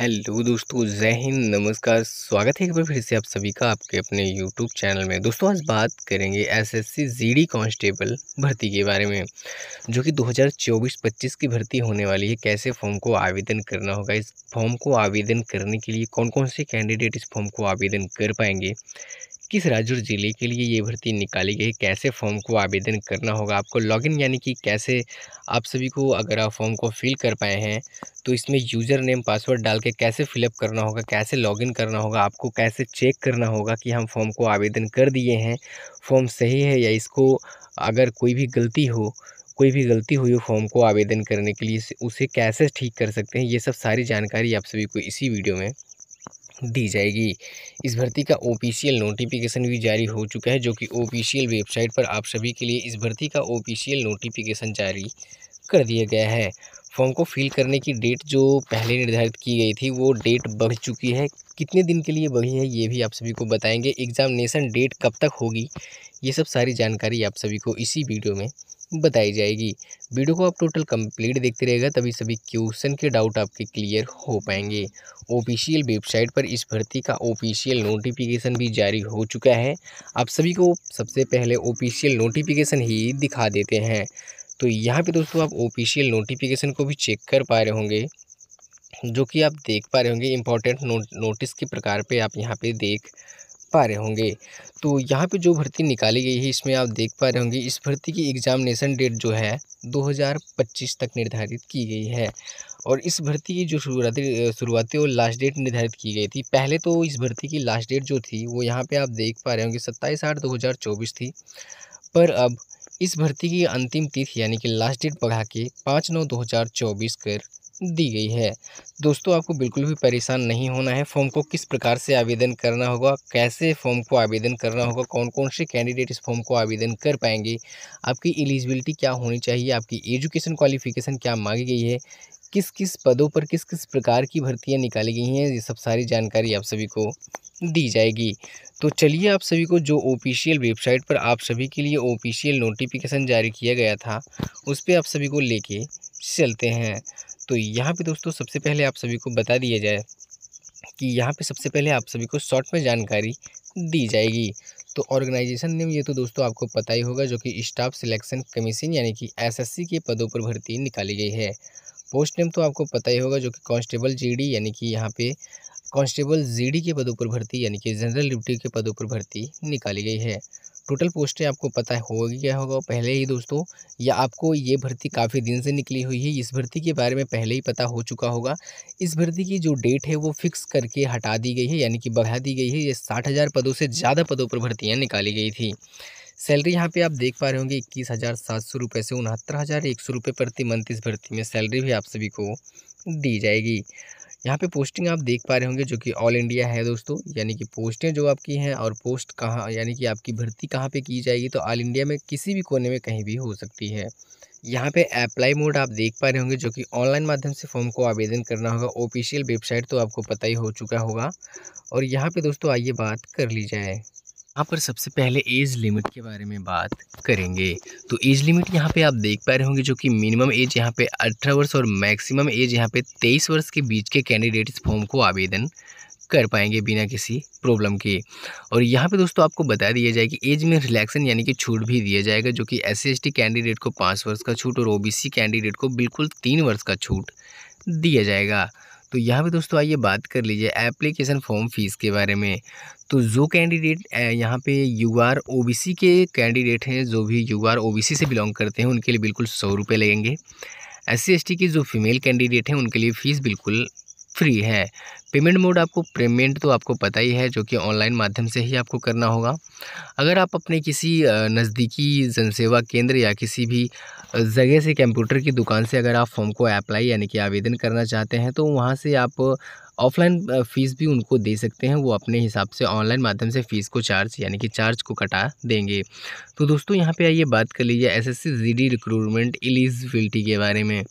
hello दोस्तों जय हिंद नमस्कार स्वागत है एक बार फिर से आप सभी का आपके अपने यूट्यूब चैनल में दोस्तों आज बात करेंगे एसएससी जीडी कांस्टेबल भर्ती के बारे में जो कि 2024-25 की भर्ती होने वाली है कैसे फॉर्म को आवेदन करना होगा इस फॉर्म को आवेदन करने के लिए कौन कौन से कैंडिडेट इस फॉर्म को आवेदन कर पाएंगे किस राज्य और ज़िले के लिए ये भर्ती निकाली गई कैसे फॉर्म को आवेदन करना होगा आपको लॉगिन यानी कि कैसे आप सभी को अगर आप फॉर्म को फिल कर पाए हैं तो इसमें यूज़र नेम पासवर्ड डाल के कैसे फिलअप करना होगा कैसे लॉगिन करना होगा आपको कैसे चेक करना होगा कि हम फॉर्म को आवेदन कर दिए हैं फॉर्म सही है या इसको अगर कोई भी गलती हो कोई भी गलती हुई हो फॉर्म को आवेदन करने के लिए उसे कैसे ठीक कर सकते हैं ये सब सारी जानकारी आप सभी को इसी वीडियो में दी जाएगी इस भर्ती का ऑफिशियल नोटिफिकेशन भी जारी हो चुका है जो कि ऑफिशियल वेबसाइट पर आप सभी के लिए इस भर्ती का ऑफिशियल नोटिफिकेशन जारी कर दिया गया है फॉर्म को फिल करने की डेट जो पहले निर्धारित की गई थी वो डेट बढ़ चुकी है कितने दिन के लिए बढ़ी है ये भी आप सभी को बताएंगे एग्ज़ामिनेशन डेट कब तक होगी ये सब सारी जानकारी आप सभी को इसी वीडियो में बताई जाएगी वीडियो को आप टोटल कंप्लीट देखते रहेगा तभी सभी क्वेश्चन के डाउट आपके क्लियर हो पाएंगे ऑफिशियल वेबसाइट पर इस भर्ती का ऑफिशियल नोटिफिकेशन भी जारी हो चुका है आप सभी को सबसे पहले ऑफिशियल नोटिफिकेशन ही दिखा देते हैं तो यहाँ पे दोस्तों आप ऑफिशियल नोटिफिकेशन को भी चेक कर पा रहे होंगे जो कि आप देख पा रहे होंगे इंपॉर्टेंट नोटिस के प्रकार पे आप यहाँ पर देख पा रहे होंगे तो यहाँ पे जो भर्ती निकाली गई है इसमें आप देख पा रहे होंगे इस भर्ती की एग्ज़ामिनेशन डेट जो है 2025 तक निर्धारित की गई है और इस भर्ती की जो शुरुआती शुरुआती और लास्ट डेट निर्धारित की गई थी पहले तो इस भर्ती की लास्ट डेट जो थी वो यहाँ पे आप देख पा रहे होंगे सत्ताईस आठ दो हज़ार चौबीस थी पर अब इस भर्ती की अंतिम तिथि यानी कि लास्ट डेट बढ़ा के पाँच नौ दो हज़ार चौबीस कर दी गई है दोस्तों आपको बिल्कुल भी परेशान नहीं होना है फॉर्म को किस प्रकार से आवेदन करना होगा कैसे फॉर्म को आवेदन करना होगा कौन कौन से कैंडिडेट इस फॉर्म को आवेदन कर पाएंगे आपकी एलिजिबिलिटी क्या होनी चाहिए आपकी एजुकेशन क्वालिफिकेशन क्या मांगी गई है किस किस पदों पर किस किस प्रकार की भर्तियाँ निकाली गई हैं ये सब सारी जानकारी आप सभी को दी जाएगी तो चलिए आप सभी को जो ऑफिशियल वेबसाइट पर आप सभी के लिए ऑफिशियल नोटिफिकेशन जारी किया गया था उस पर आप सभी को लेके चलते हैं तो यहाँ पे दोस्तों सबसे पहले आप सभी को बता दिया जाए कि यहाँ पे सबसे पहले आप सभी को शॉर्ट में जानकारी दी जाएगी तो ऑर्गेनाइजेशन नेम ये तो दोस्तों आपको पता ही होगा जो कि स्टाफ सिलेक्शन कमीशन यानी कि एसएससी के पदों पर भर्ती निकाली गई है पोस्ट नेम तो आपको पता ही होगा जो कि कांस्टेबल जीडी यानी कि यहाँ पे कांस्टेबल जीडी के पदों पर भर्ती यानी कि जनरल ड्यूटी के पदों पर भर्ती निकाली गई है टोटल पोस्टें आपको पता होगी क्या होगा पहले ही दोस्तों या आपको ये भर्ती काफ़ी दिन से निकली हुई है इस भर्ती के बारे में पहले ही पता हो चुका होगा इस भर्ती की जो डेट है वो फिक्स करके हटा दी गई है यानी कि बढ़ा दी गई है ये साठ हज़ार पदों से ज़्यादा पदों पर भर्तियाँ निकाली गई थी सैलरी यहाँ पे आप देख पा रहे होंगे इक्कीस हज़ार सात सौ रुपये से उनहत्तर हज़ार एक सौ रुपये प्रति मंथ इस भर्ती में सैलरी भी आप सभी को दी जाएगी यहाँ पे पोस्टिंग आप देख पा रहे होंगे जो कि ऑल इंडिया है दोस्तों यानी कि पोस्टें जो आपकी हैं और पोस्ट कहाँ यानी कि आपकी भर्ती कहाँ पे की जाएगी तो ऑल इंडिया में किसी भी कोने में कहीं भी हो सकती है यहाँ पे अप्लाई मोड आप देख पा रहे होंगे जो कि ऑनलाइन माध्यम से फॉर्म को आवेदन करना होगा ऑफिशियल वेबसाइट तो आपको पता ही हो चुका होगा और यहाँ पर दोस्तों आइए बात कर ली जाए यहाँ पर सबसे पहले एज लिमिट के बारे में बात करेंगे तो एज लिमिट यहाँ पे आप देख पा रहे होंगे जो कि मिनिमम एज यहाँ पे अठारह वर्ष और मैक्सिमम एज यहाँ पे तेईस वर्ष के बीच के कैंडिडेट इस फॉर्म को आवेदन कर पाएंगे बिना किसी प्रॉब्लम के और यहाँ पे दोस्तों आपको बता दिया जाए कि एज में रिलैक्सन यानी कि छूट भी दिया जाएगा जो कि एस सी कैंडिडेट को पाँच वर्ष का छूट और ओ कैंडिडेट को बिल्कुल तीन वर्ष का छूट दिया जाएगा तो यहाँ पे दोस्तों आइए बात कर लीजिए एप्लीकेशन फॉर्म फ़ीस के बारे में तो जो कैंडिडेट यहाँ पे U R O B C के कैंडिडेट हैं जो भी U R O B C से बिलोंग करते हैं उनके लिए बिल्कुल सौ रुपये लगेंगे एस सी एस टी के जो फीमेल कैंडिडेट हैं उनके लिए फ़ीस बिल्कुल फ्री है पेमेंट मोड आपको पेमेंट तो आपको पता ही है जो कि ऑनलाइन माध्यम से ही आपको करना होगा अगर आप अपने किसी नज़दीकी जनसेवा केंद्र या किसी भी जगह से कंप्यूटर की दुकान से अगर आप फॉर्म को अप्लाई यानी कि आवेदन करना चाहते हैं तो वहाँ से आप ऑफलाइन फ़ीस भी उनको दे सकते हैं वो अपने हिसाब से ऑनलाइन माध्यम से फ़ीस को चार्ज यानी कि चार्ज को कटा देंगे तो दोस्तों यहाँ पे आइए बात कर लीजिए S S C recruitment eligibility के बारे में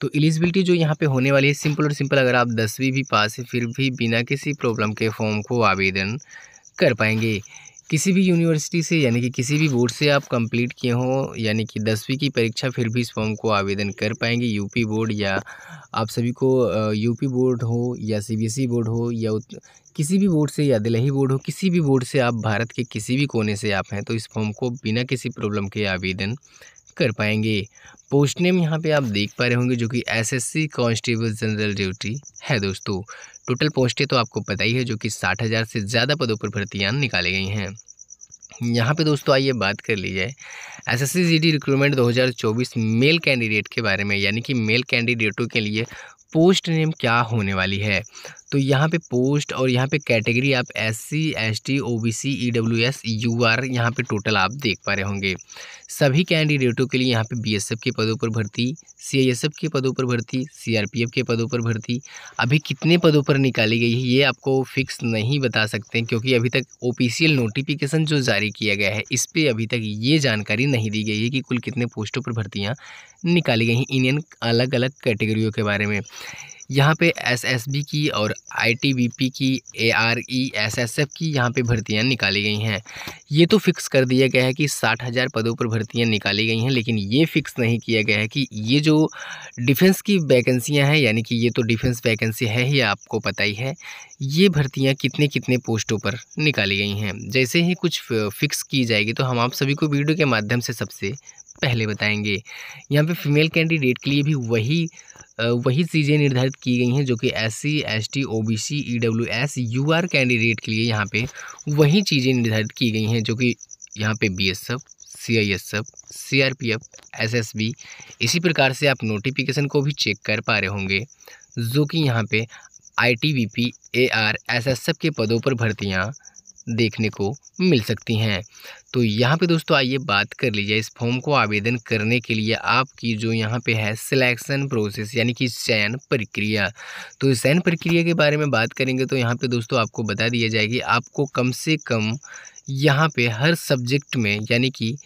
तो एलिजिबिलिटी जो यहाँ पे होने वाली है सिंपल और सिंपल अगर आप दसवीं भी पास है फिर भी बिना किसी प्रॉब्लम के फॉर्म को आवेदन कर पाएंगे किसी भी यूनिवर्सिटी से यानी कि किसी भी बोर्ड से आप कंप्लीट किए हों यानी कि दसवीं की परीक्षा फिर भी इस फॉर्म को आवेदन कर पाएंगे यूपी बोर्ड या आप सभी को यूपी बोर्ड हो या सीबीएसई बोर्ड e हो या उत, किसी भी बोर्ड से या दिल्ली बोर्ड हो किसी भी बोर्ड से आप भारत के किसी भी कोने से आप हैं तो इस फॉर्म को बिना किसी प्रॉब्लम के आवेदन कर पाएंगे पोस्ट नेम यहाँ पे आप देख पा रहे होंगे जो कि एसएससी कांस्टेबल जनरल ड्यूटी है दोस्तों टोटल पोस्टें तो आपको पता ही है जो कि साठ हज़ार से ज़्यादा पदों पर भर्तियाँ निकाली गई हैं यहाँ पे दोस्तों आइए बात कर ली जाए S S recruitment 2024 male candidate के बारे में यानी कि मेल कैंडिडेटों के लिए पोस्ट नेम क्या होने वाली है तो यहाँ पे पोस्ट और यहाँ पे कैटेगरी आप S C S T O B C E W S U R यहाँ पर टोटल आप देख पा रहे होंगे सभी कैंडिडेटों के लिए यहाँ पे एफ के पदों पर भर्ती सी आई एस एफ के पदों पर भर्ती सी आर पी एफ़ के पदों पर भर्ती अभी कितने पदों पर निकाली गई है ये आपको फिक्स नहीं बता सकते क्योंकि अभी तक एल नोटिफिकेशन जो जारी किया गया है इस पर अभी तक ये जानकारी नहीं दी गई है कि कुल कितने पोस्टों पर भर्तियाँ निकाली गई हैं इन अलग अलग कैटेगरियों के बारे में यहाँ पे एसएसबी की और आईटीबीपी की एआरई एसएसएफ e, की यहाँ पे भर्तियाँ निकाली गई हैं ये तो फिक्स कर दिया गया है कि साठ हज़ार पदों पर भर्तियाँ निकाली गई हैं लेकिन ये फिक्स नहीं किया गया है कि ये जो डिफेंस की वैकेंसियाँ हैं यानी कि ये तो डिफेंस वैकेंसी है ही आपको पता ही है ये भर्तियाँ कितने कितने पोस्टों पर निकाली गई हैं जैसे ही कुछ फिक्स की जाएगी तो हम आप सभी को वीडियो के माध्यम से सबसे पहले बताएंगे यहाँ पे फीमेल कैंडिडेट के लिए भी वही वही चीज़ें निर्धारित की गई हैं जो कि S C S T O B C E W S U R candidate के लिए यहाँ पे वही चीज़ें निर्धारित की गई हैं जो कि यहाँ पे B S F C I S F C R P F S S B इसी प्रकार से आप नोटिफिकेशन को भी चेक कर पा रहे होंगे जो कि यहाँ पे I T B P A R S S F के पदों पर भर्तियाँ देखने को मिल सकती हैं तो यहाँ पे दोस्तों आइए बात कर लीजिए इस फॉर्म को आवेदन करने के लिए आपकी जो यहाँ पे है सिलेक्शन प्रोसेस यानी कि चयन प्रक्रिया तो चयन प्रक्रिया के बारे में बात करेंगे तो यहाँ पे दोस्तों आपको बता दिया जाएगी आपको कम से कम यहाँ पे हर सब्जेक्ट में यानी कि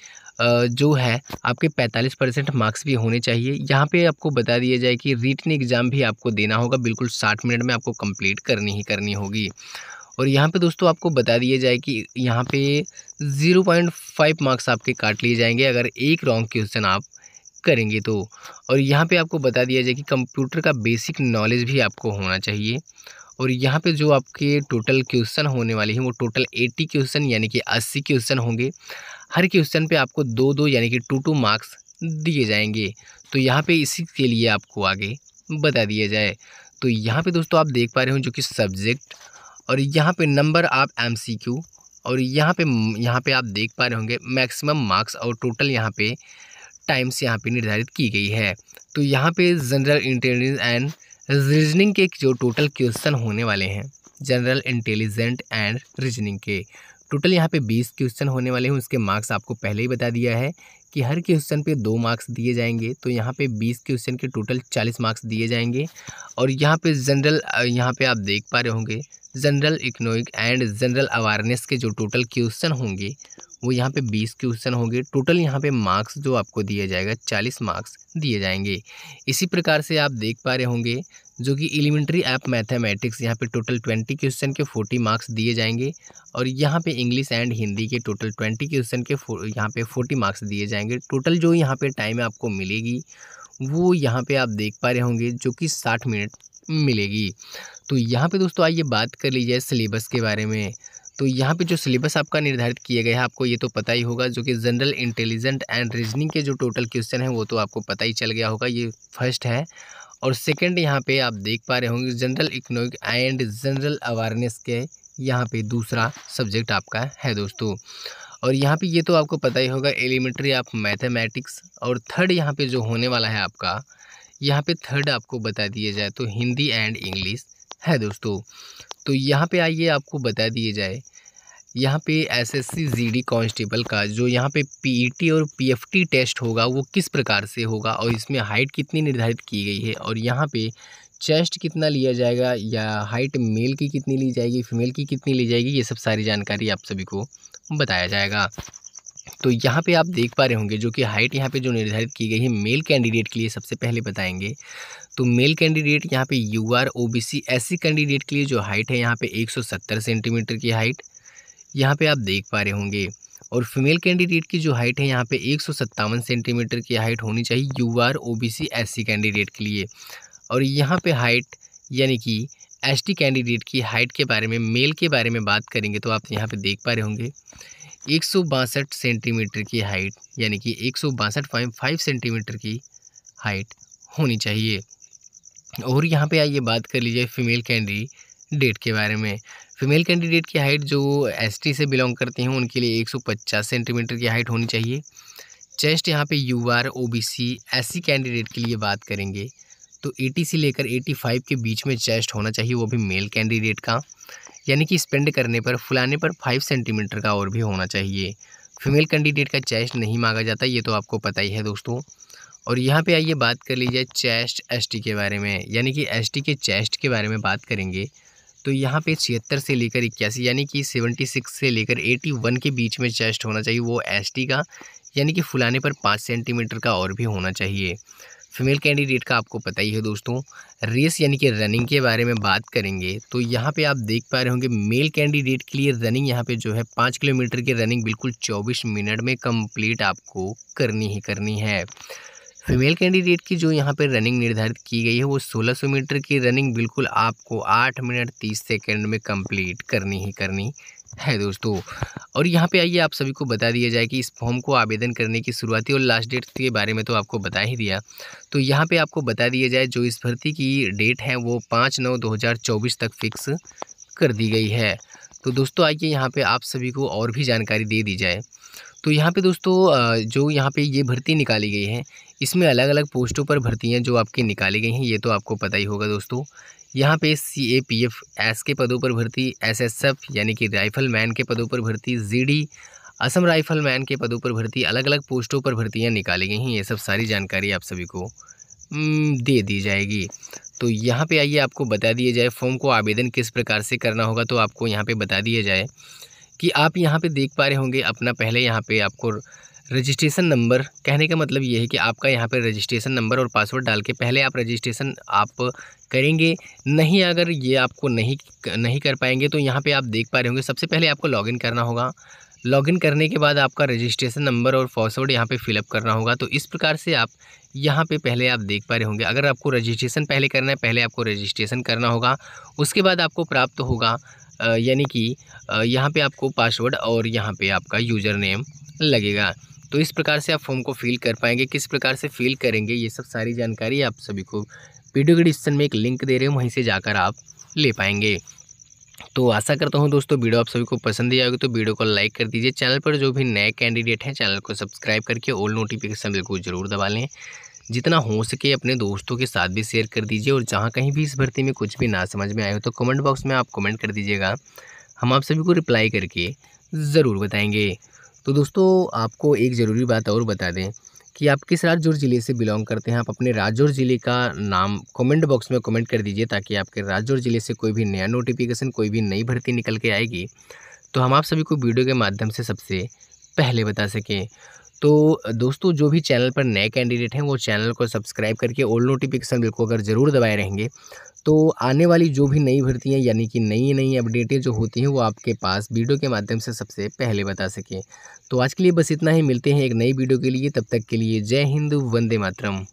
जो है आपके 45 परसेंट मार्क्स भी होने चाहिए यहाँ पे आपको बता दिया जाए कि रिटर्न एग्ज़ाम भी आपको देना होगा बिल्कुल 60 मिनट में आपको कंप्लीट करनी ही करनी होगी और यहाँ पे दोस्तों आपको बता दिया जाए कि यहाँ पे ज़ीरो पॉइंट फाइव मार्क्स आपके काट लिए जाएंगे अगर एक रॉन्ग क्वेश्चन आप करेंगे तो और यहाँ पे आपको बता दिया जाए कि कंप्यूटर का बेसिक नॉलेज भी आपको होना चाहिए और यहाँ पे जो आपके टोटल क्वेश्चन होने वाले हैं वो टोटल एट्टी क्वेश्चन यानी कि अस्सी क्वेश्चन होंगे हर क्वेश्चन पे आपको दो दो यानी कि टू टू मार्क्स दिए जाएंगे तो यहाँ पे इसी के लिए आपको आगे बता दिया जाए तो यहाँ पे दोस्तों आप देख पा रहे हो जो कि सब्जेक्ट और यहाँ पे नंबर आप क्यू और यहाँ पे यहाँ पे आप देख पा रहे होंगे मैक्सिमम मार्क्स और टोटल यहाँ पे टाइम्स यहाँ पे निर्धारित की गई है तो यहाँ पे जनरल इंटेलिजेंस एंड रीजनिंग के जो टोटल क्वेश्चन होने वाले हैं जनरल इंटेलिजेंट एंड रीजनिंग के टोटल यहाँ पे बीस क्वेश्चन होने वाले हैं उसके मार्क्स आपको पहले ही बता दिया है कि हर क्वेश्चन पे दो मार्क्स दिए जाएंगे तो यहाँ पे बीस क्वेश्चन के टोटल चालीस मार्क्स दिए जाएंगे और यहाँ पे जनरल यहाँ पे आप देख पा रहे होंगे general economic and general awareness के जो टोटल क्वेश्चन होंगे वो यहाँ पे बीस क्वेश्चन होंगे टोटल यहाँ पे मार्क्स जो आपको दिया जाएगा चालीस मार्क्स दिए जाएंगे इसी प्रकार से आप देख पा रहे होंगे जो कि एलिमेंट्री ऐप मैथमेटिक्स यहाँ पे टोटल ट्वेंटी क्वेश्चन के फोर्टी मार्क्स दिए जाएंगे और यहाँ पे इंग्लिश एंड हिंदी के टोटल ट्वेंटी क्वेश्चन के यहाँ पे फोर्टी मार्क्स दिए जाएंगे टोटल जो यहाँ पे टाइम आपको मिलेगी वो यहाँ पे आप देख पा रहे होंगे जो कि साठ मिनट मिलेगी तो यहाँ पर दोस्तों आइए बात कर ली जाए सिलेबस के बारे में तो यहाँ पे जो सिलेबस आपका निर्धारित किया गया है आपको ये तो पता ही होगा जो कि जनरल इंटेलिजेंट एंड रीजनिंग के जो टोटल क्वेश्चन हैं वो तो आपको पता ही चल गया होगा ये फर्स्ट है और सेकंड यहाँ पे आप देख पा रहे होंगे general economic and general awareness के यहाँ पे दूसरा सब्जेक्ट आपका है दोस्तों और यहाँ पे ये तो आपको पता ही होगा एलिमेंट्री ऑफ मैथमेटिक्स और थर्ड यहाँ पे जो होने वाला है आपका यहाँ पे थर्ड आपको बता दिया जाए तो हिंदी एंड इंग्लिश है दोस्तों तो यहाँ पर आइए आपको बता दिए जाए यहाँ पे एसएससी जीडी कांस्टेबल का जो यहाँ पे पीईटी e और पीएफटी टेस्ट होगा वो किस प्रकार से होगा और इसमें हाइट कितनी निर्धारित की गई है और यहाँ पे चेस्ट कितना लिया जाएगा या हाइट मेल की कितनी ली जाएगी फीमेल की कितनी ली जाएगी ये सब सारी जानकारी आप सभी को बताया जाएगा तो यहाँ पे आप देख पा रहे होंगे जो कि हाइट यहाँ पे जो निर्धारित की गई है मेल कैंडिडेट के लिए सबसे पहले बताएंगे तो मेल कैंडिडेट यहाँ पे U R O B C candidate के लिए जो हाइट है यहाँ पे 170 सेंटीमीटर की हाइट यहाँ पे आप देख पा रहे होंगे और फीमेल कैंडिडेट की जो हाइट है यहाँ पे एक सेंटीमीटर की हाइट होनी चाहिए U R O B C S C candidate के लिए और यहाँ पे हाइट यानी कि एस टी कैंडिडेट की हाइट के बारे में मेल के बारे में बात करेंगे तो आप यहाँ पे देख पा रहे होंगे एक सेंटीमीटर की हाइट यानी कि एक सेंटीमीटर की हाइट होनी चाहिए और यहाँ पे आइए बात कर लीजिए फीमेल कैंडिडेट डेट के बारे में फीमेल कैंडिडेट की हाइट जो एस से बिलोंग करती हैं उनके लिए 150 सेंटीमीटर की हाइट होनी चाहिए चेस्ट यहाँ पे U R O B C candidate के लिए बात करेंगे तो 80 से लेकर 85 के बीच में चेस्ट होना चाहिए वो भी मेल कैंडिडेट का यानी कि स्पेंड करने पर फुलाने पर 5 सेंटीमीटर का और भी होना चाहिए फीमेल कैंडिडेट का चेस्ट नहीं मांगा जाता ये तो आपको पता ही है दोस्तों और यहाँ पे आइए बात कर लीजिए चेस्ट एसटी के बारे में यानी कि एसटी के चेस्ट के बारे में बात करेंगे तो यहाँ पे छिहत्तर से लेकर इक्यासी यानी कि सेवेंटी सिक्स से लेकर एटी वन के बीच में चेस्ट होना चाहिए वो एस का यानी कि फुलाने पर पाँच सेंटीमीटर का और भी होना चाहिए फीमेल कैंडिडेट का आपको पता ही है दोस्तों रेस यानी कि रनिंग के बारे में बात करेंगे तो यहाँ पे आप देख पा रहे होंगे मेल कैंडिडेट के लिए रनिंग यहाँ पे जो है पाँच किलोमीटर की रनिंग बिल्कुल चौबीस मिनट में कंप्लीट आपको करनी ही करनी है फीमेल कैंडिडेट की जो यहाँ पे रनिंग निर्धारित की गई है वो 1600 मीटर की रनिंग बिल्कुल आपको 8 मिनट 30 सेकंड में कंप्लीट करनी ही करनी है दोस्तों और यहाँ पे आइए आप सभी को बता दिया जाए कि इस फॉर्म को आवेदन करने की शुरुआती और लास्ट डेट के बारे में तो आपको बता ही दिया तो यहाँ पे आपको बता दिया जाए जो इस भर्ती की डेट है वो पाँच नौ दो हज़ार चौबीस तक फिक्स कर दी गई है तो दोस्तों आइए यहाँ पर आप सभी को और भी जानकारी दे दी जाए तो यहाँ पे दोस्तों जो यहाँ पे ये भर्ती निकाली गई है इसमें अलग अलग पोस्टों पर भर्तियाँ जो आपकी निकाली गई हैं ये तो आपको पता ही होगा दोस्तों यहाँ पे C A P F S के पदों पर भर्ती एस एस एफ यानी कि राइफल मैन के पदों पर भर्ती G D Assam rifleman के पदों पर भर्ती अलग अलग पोस्टों पर भर्तियाँ निकाली गई हैं ये सब सारी जानकारी आप सभी को दे दी जाएगी तो यहाँ पे आइए आपको बता दिया जाए फॉर्म को आवेदन किस प्रकार से करना होगा तो आपको यहाँ पे बता दिया जाए कि आप यहाँ पे देख पा रहे होंगे अपना पहले यहाँ पे आपको रजिस्ट्रेशन नंबर कहने का मतलब ये है कि आपका यहाँ पे रजिस्ट्रेशन नंबर और पासवर्ड डाल के पहले आप रजिस्ट्रेशन आप करेंगे नहीं अगर ये आपको नहीं नहीं कर पाएंगे तो यहाँ पे आप देख पा रहे होंगे सबसे पहले आपको लॉगिन करना होगा लॉगिन करने के बाद आपका रजिस्ट्रेशन नंबर और पासवर्ड यहाँ पे फिलअप करना होगा तो इस प्रकार से आप यहाँ पे पहले आप देख पा रहे होंगे अगर आपको रजिस्ट्रेशन पहले करना है पहले आपको रजिस्ट्रेशन करना होगा उसके बाद आपको प्राप्त होगा यानी कि यहाँ पे आपको पासवर्ड और यहाँ पे आपका यूज़र नेम लगेगा तो इस प्रकार से आप फॉर्म को फिल कर पाएंगे किस प्रकार से फिल करेंगे ये सब सारी जानकारी आप सभी को वीडियो के डिस्क्रिप्शन में एक लिंक दे रहे हैं वहीं से जाकर आप ले पाएंगे तो आशा करता हूँ दोस्तों वीडियो आप सभी को पसंद ही होगी तो वीडियो को लाइक कर दीजिए चैनल पर जो भी नए कैंडिडेट हैं चैनल को सब्सक्राइब करके ऑल नोटिफिकेशन बिल्कुल को जरूर दबा लें जितना हो सके अपने दोस्तों के साथ भी शेयर कर दीजिए और जहाँ कहीं भी इस भर्ती में कुछ भी ना समझ में आए हो तो कमेंट बॉक्स में आप कमेंट कर दीजिएगा हम आप सभी को रिप्लाई करके ज़रूर बताएंगे तो दोस्तों आपको एक ज़रूरी बात और बता दें कि आप किस राजौर ज़िले से बिलोंग करते हैं आप अपने राजौर ज़िले का नाम कमेंट बॉक्स में कमेंट कर दीजिए ताकि आपके राजौर ज़िले से कोई भी नया नोटिफिकेशन कोई भी नई भर्ती निकल के आएगी तो हम आप सभी को वीडियो के माध्यम से सबसे पहले बता सकें तो दोस्तों जो भी चैनल पर नए कैंडिडेट हैं वो चैनल को सब्सक्राइब करके ओल नोटिफिकेशन बिल्कुल अगर ज़रूर दबाए रहेंगे तो आने वाली जो भी नई भर्तियाँ यानी कि नई नई अपडेटें जो होती हैं वो आपके पास वीडियो के माध्यम से सबसे पहले बता सकें तो आज के लिए बस इतना ही मिलते हैं एक नई वीडियो के लिए तब तक के लिए जय हिंद वंदे मातरम